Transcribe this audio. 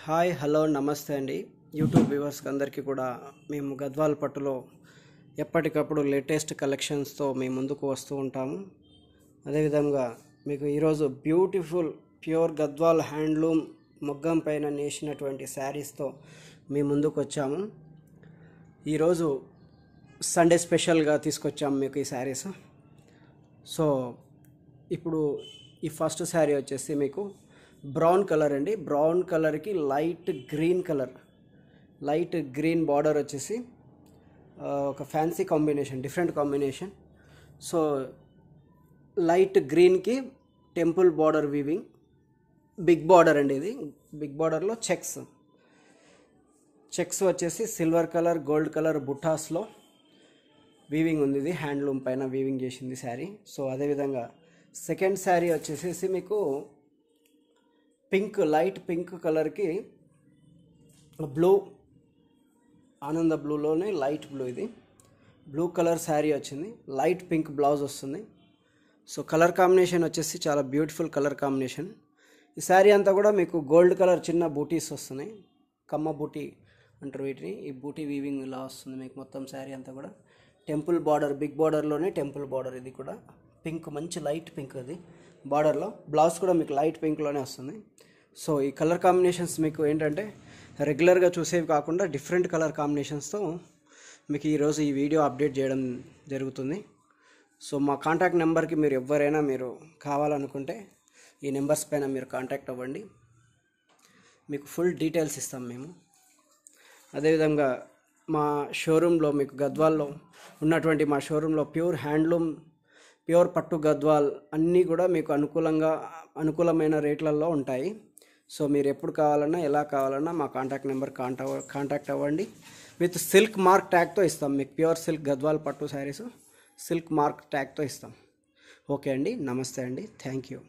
hi hello నమస్తే అండి YouTube వ్యూవర్స్కి అందరికీ కూడా మేము గద్వాల్ పట్టులో ఎప్పటికప్పుడు లేటెస్ట్ కలెక్షన్స్తో మీ ముందుకు వస్తూ ఉంటాము అదేవిధంగా మీకు ఈరోజు బ్యూటిఫుల్ ప్యూర్ గద్వాల్ హ్యాండ్లూమ్ మొగ్గం పైన నేసినటువంటి శారీస్తో మీ ముందుకు వచ్చాము ఈరోజు సండే స్పెషల్గా తీసుకొచ్చాము మీకు ఈ శారీస్ సో ఇప్పుడు ఈ ఫస్ట్ శారీ వచ్చేసి మీకు బ్రౌన్ కలర్ అండి బ్రౌన్ కలర్కి light green colour light green border వచ్చేసి ఒక fancy combination different combination so light గ్రీన్కి temple border weaving big border అండి ఇది బిగ్ బార్డర్లో చెక్స్ చెక్స్ వచ్చేసి సిల్వర్ కలర్ గోల్డ్ కలర్ బుటాస్లో వీవింగ్ ఉంది ఇది హ్యాండ్లూమ్ పైన వీవింగ్ చేసింది శారీ సో అదేవిధంగా సెకండ్ శారీ వచ్చేసేసి మీకు పింక్ లైట్ పింక్ కలర్కి బ్లూ ఆనంద బ్లూలోనే లైట్ బ్లూ ఇది బ్లూ కలర్ శారీ వచ్చింది లైట్ పింక్ బ్లౌజ్ వస్తుంది సో కలర్ కాంబినేషన్ వచ్చేసి చాలా బ్యూటిఫుల్ కలర్ కాంబినేషన్ ఈ శారీ అంతా కూడా మీకు గోల్డ్ కలర్ చిన్న బూటీస్ వస్తున్నాయి కమ్మ బూటీ అంటారు వీటిని ఈ బూటీ వీవింగ్ ఇలా వస్తుంది మీకు మొత్తం శారీ అంతా కూడా టెంపుల్ బార్డర్ బిగ్ బార్డర్లోనే టెంపుల్ బార్డర్ ఇది కూడా పింక్ మంచి లైట్ పింక్ అది బార్డర్లో బ్లౌజ్ కూడా మీకు లైట్ పింక్లోనే వస్తుంది సో ఈ కలర్ కాంబినేషన్స్ మీకు ఏంటంటే రెగ్యులర్గా చూసేవి కాకుండా డిఫరెంట్ కలర్ కాంబినేషన్స్తో మీకు ఈరోజు ఈ వీడియో అప్డేట్ చేయడం జరుగుతుంది సో మా కాంటాక్ట్ నెంబర్కి మీరు ఎవరైనా మీరు కావాలనుకుంటే ఈ నెంబర్స్ పైన మీరు కాంటాక్ట్ అవ్వండి మీకు ఫుల్ డీటెయిల్స్ ఇస్తాం మేము అదేవిధంగా మా షోరూంలో మీకు గద్వాల్లో ఉన్నటువంటి మా షోరూంలో ప్యూర్ హ్యాండ్లూమ్ ప్యూర్ పట్టు గద్వాల్ అన్నీ కూడా మీకు అనుకూలంగా అనుకూలమైన రేట్లలో ఉంటాయి సో మీరు ఎప్పుడు కావాలన్నా ఎలా కావాలన్నా మా కాంటాక్ట్ నెంబర్ కాంటా కాంటాక్ట్ అవ్వండి విత్ సిల్క్ మార్క్ ట్యాగ్తో ఇస్తాం మీకు ప్యూర్ సిల్క్ గద్వాల్ పట్టు శారీస్ సిల్క్ మార్క్ ట్యాగ్తో ఇస్తాం ఓకే అండి నమస్తే అండి థ్యాంక్ యూ